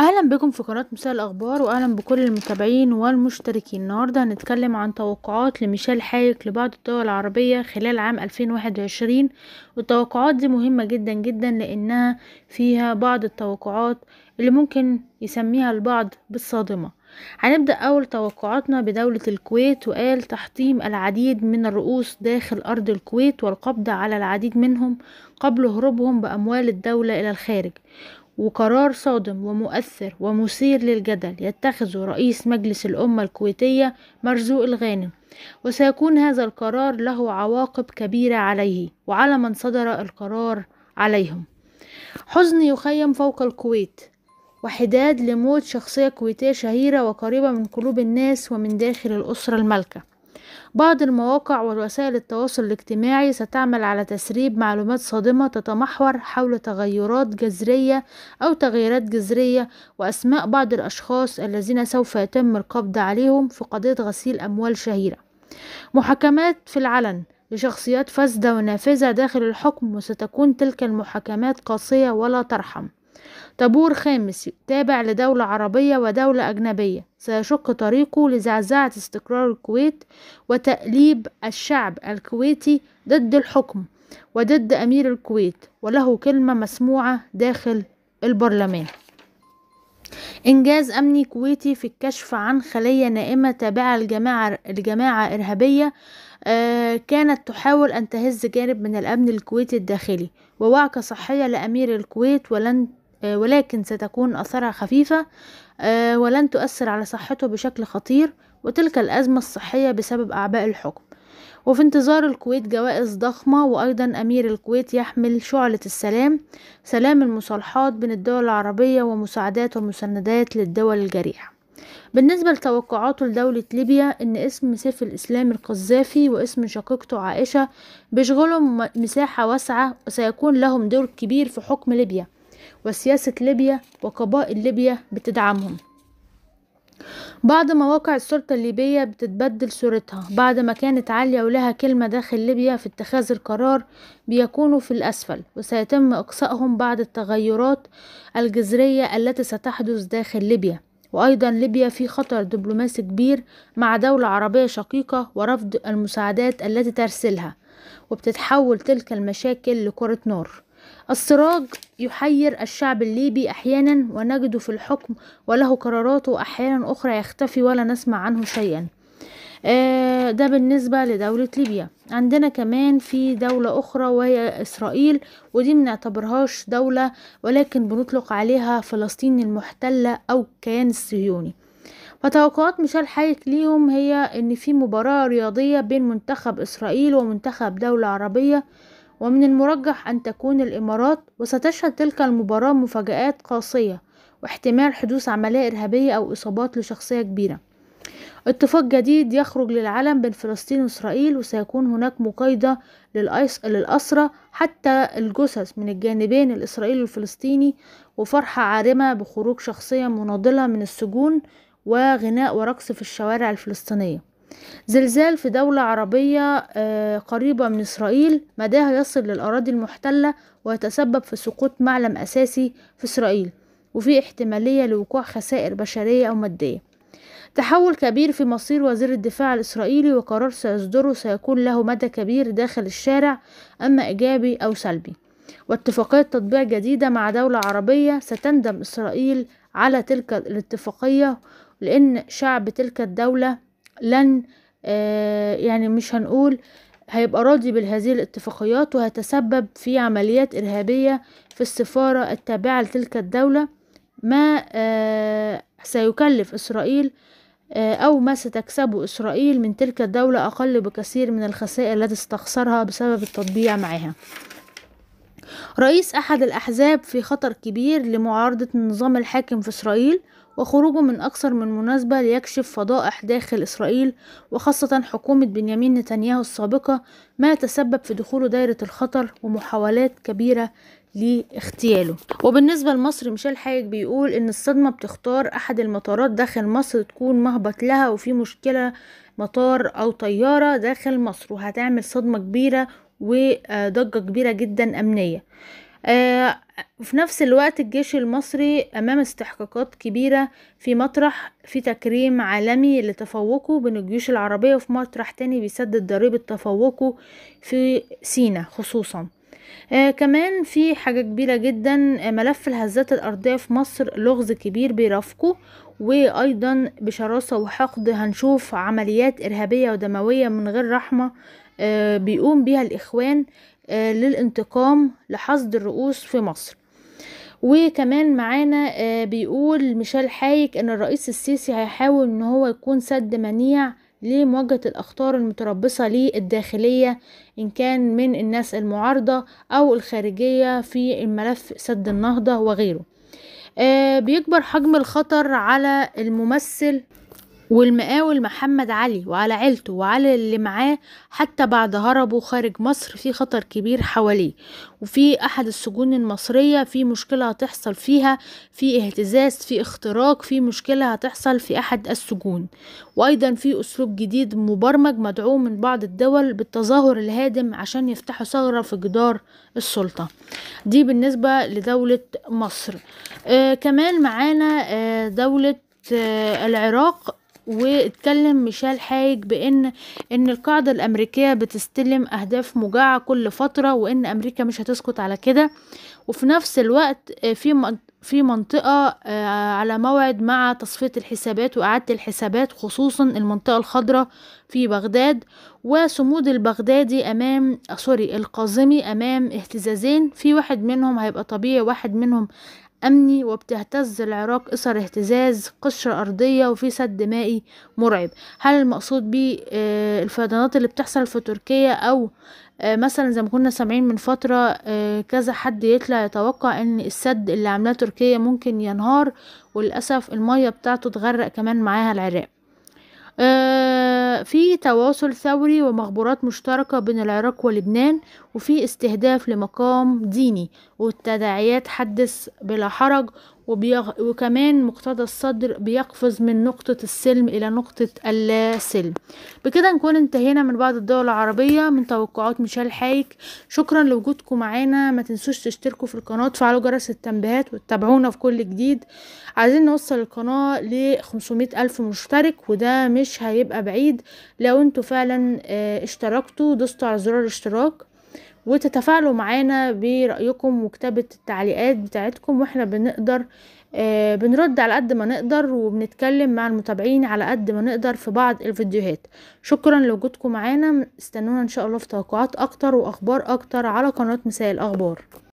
اهلا بكم في قناة مساء الاخبار واهلا بكل المتابعين والمشتركين النهاردة هنتكلم عن توقعات لميشيل حايك لبعض الدول العربية خلال عام 2021 والتوقعات دي مهمة جدا جدا لانها فيها بعض التوقعات اللي ممكن يسميها البعض بالصادمة هنبدأ أول توقعاتنا بدولة الكويت وقال تحطيم العديد من الرؤوس داخل أرض الكويت والقبض على العديد منهم قبل هروبهم بأموال الدولة إلى الخارج وقرار صادم ومؤثر ومثير للجدل يتخذه رئيس مجلس الأمة الكويتية مرزوق الغانم وسيكون هذا القرار له عواقب كبيرة عليه وعلى من صدر القرار عليهم حزن يخيم فوق الكويت وحداد لموت شخصية كويتية شهيرة وقريبة من قلوب الناس ومن داخل الأسرة المالكة بعض المواقع ووسائل التواصل الاجتماعي ستعمل على تسريب معلومات صادمة تتمحور حول تغيرات جذرية أو تغييرات جذرية وأسماء بعض الأشخاص الذين سوف يتم القبض عليهم في قضية غسيل أموال شهيرة محاكمات في العلن لشخصيات فاسدة ونافذة داخل الحكم وستكون تلك المحاكمات قاسية ولا ترحم طابور خامس تابع لدولة عربية ودولة أجنبية سيشق طريقه لزعزعة استقرار الكويت وتأليب الشعب الكويتي ضد الحكم وضد أمير الكويت وله كلمة مسموعة داخل البرلمان إنجاز أمني كويتي في الكشف عن خلية نائمة تابعة لجماعة الجماعة إرهابية آه، كانت تحاول أن تهز جانب من الأمن الكويتي الداخلي ووعكة صحية لأمير الكويت ولن آه، ولكن ستكون أثرها خفيفة آه، ولن تؤثر على صحته بشكل خطير وتلك الأزمة الصحية بسبب أعباء الحكم وفي انتظار الكويت جوائز ضخمة وأيضا أمير الكويت يحمل شعلة السلام سلام المصالحات بين الدول العربية ومساعدات ومسندات للدول الجريحة بالنسبة لتوقعاته لدولة ليبيا إن اسم سيف الإسلام القذافي واسم شقيقته عائشة بيشغلهم مساحة واسعة وسيكون لهم دور كبير في حكم ليبيا وسياسة ليبيا وقبائل ليبيا بتدعمهم بعض مواقع السلطة الليبية بتتبدل صورتها بعد ما كانت عالية ولها كلمة داخل ليبيا في اتخاذ القرار بيكونوا في الأسفل وسيتم إقصائهم بعد التغيرات الجذرية التي ستحدث داخل ليبيا وأيضا ليبيا في خطر دبلوماسي كبير مع دولة عربية شقيقة ورفض المساعدات التي ترسلها وبتتحول تلك المشاكل لكرة نار السراج يحير الشعب الليبي أحيانا ونجده في الحكم وله قراراته وأحيانا أخرى يختفي ولا نسمع عنه شيئا آه، ده بالنسبة لدولة ليبيا عندنا كمان في دولة أخرى وهي إسرائيل ودي منعتبرهاش دولة ولكن بنطلق عليها فلسطين المحتلة أو الكيان الصهيوني فتوقعات ميشيل حايك ليهم هي ان في مباراة رياضية بين منتخب اسرائيل ومنتخب دولة عربية ومن المرجح أن تكون الإمارات وستشهد تلك المباراة مفاجآت قاسية واحتمال حدوث عملية إرهابية أو إصابات لشخصية كبيرة اتفاق جديد يخرج للعلم بين فلسطين وإسرائيل وسيكون هناك مقايضة للأيس... للأسرة حتى الجثث من الجانبين الإسرائيلي والفلسطيني وفرحة عارمة بخروج شخصية مناضلة من السجون وغناء ورقص في الشوارع الفلسطينية زلزال في دولة عربية آه، قريبة من إسرائيل مداها يصل للأراضي المحتلة ويتسبب في سقوط معلم أساسي في إسرائيل وفي احتمالية لوقوع خسائر بشرية أو مادية تحول كبير في مصير وزير الدفاع الإسرائيلي وقرار سيصدره سيكون له مدى كبير داخل الشارع أما إيجابي أو سلبي واتفاقية تطبيع جديدة مع دولة عربية ستندم إسرائيل على تلك الاتفاقية لأن شعب تلك الدولة لن آه، يعني مش هنقول هيبقى راضي بهذه الاتفاقيات وهتسبب في عمليات إرهابية في السفارة التابعة لتلك الدولة ما آه، سيكلف إسرائيل آه، أو ما ستكسبه إسرائيل من تلك الدولة أقل بكثير من الخسائر التي استخسرها بسبب التطبيع معها رئيس أحد الأحزاب في خطر كبير لمعارضة النظام الحاكم في إسرائيل وخروجه من أكثر من مناسبة ليكشف فضائح داخل إسرائيل وخاصة حكومة بنيامين نتنياهو السابقة ما يتسبب في دخوله دايرة الخطر ومحاولات كبيرة لاغتياله وبالنسبة لمصر ميشيل حايك بيقول ان الصدمة بتختار احد المطارات داخل مصر تكون مهبط لها وفي مشكلة مطار او طيارة داخل مصر وهتعمل صدمة كبيرة وضجة كبيرة جدا امنية وفي آه، نفس الوقت الجيش المصري أمام استحقاقات كبيرة في مطرح في تكريم عالمي لتفوقه بين الجيوش العربية وفي مطرح تاني بيسدد ضريبة تفوقه في سينا خصوصا آه كمان في حاجة كبيرة جدا آه، ملف الهزات الأرضية في مصر لغز كبير بيرافقه وأيضا بشراسة وحقد هنشوف عمليات إرهابية ودموية من غير رحمة آه بيقوم بيها الإخوان آه، للانتقام لحصد الرؤوس في مصر وكمان معانا آه، بيقول ميشيل حايك ان الرئيس السيسي هيحاول ان هو يكون سد منيع لمواجهة الأخطار المتربصة ليه الداخلية إن كان من الناس المعارضة أو الخارجية في الملف سد النهضة وغيره آه، بيكبر حجم الخطر على الممثل والمقاول محمد علي وعلى عيلته وعلى اللي معاه حتى بعد هربه خارج مصر في خطر كبير حواليه وفي أحد السجون المصرية في مشكلة هتحصل فيها في اهتزاز في اختراق في مشكلة هتحصل في أحد السجون وأيضا في أسلوب جديد مبرمج مدعوم من بعض الدول بالتظاهر الهادم عشان يفتحوا ثغرة في جدار السلطة دي بالنسبة لدولة مصر آه كمان معانا آه دولة آه، العراق واتكلم ميشيل حايج بان ان القاعدة الامريكية بتستلم اهداف مجاعة كل فترة وان امريكا مش هتسكت على كده وفي نفس الوقت آه، في في منطقة آه، على موعد مع تصفية الحسابات وإعادة الحسابات خصوصا المنطقة الخضراء في بغداد وصمود البغدادي أمام آه، سوري القازمي أمام اهتزازين في واحد منهم هيبقى طبيعي واحد منهم أمني وبتهتز العراق إثر اهتزاز قشرة أرضية وفي سد مائي مرعب هل المقصود بيه آه، الفيضانات اللي بتحصل في تركيا أو آه، مثلا زي ما كنا سامعين من فترة آه، كذا حد يطلع يتوقع ان السد اللي عملاه تركيا ممكن ينهار وللأسف المية بتاعته تغرق كمان معاها العراق في تواصل ثوري ومخبرات مشتركة بين العراق ولبنان وفي استهداف لمقام ديني والتداعيات حدث بلا حرج وبيغ... وكمان مقتضى الصدر بيقفز من نقطة السلم إلى نقطة اللاسلم بكده نكون انتهينا من بعض الدول العربية من توقعات ميشيل حايك شكرا لوجودكم معانا ما تنسوش تشتركوا في القناة وتفعلوا جرس التنبيهات وتتابعونا في كل جديد عايزين نوصل القناة ل 500 ألف مشترك وده مش هيبقى بعيد لو انتوا فعلا آه، اشتركتوا دوستوا على زرار الاشتراك وتتفاعلوا معانا برأيكم وكتابة التعليقات بتاعتكم واحنا بنقدر آه، بنرد على قد ما نقدر وبنتكلم مع المتابعين على قد ما نقدر في بعض الفيديوهات شكرا لوجودكم معانا استنونا ان شاء الله في توقعات اكتر واخبار اكتر على قناة مساء الاخبار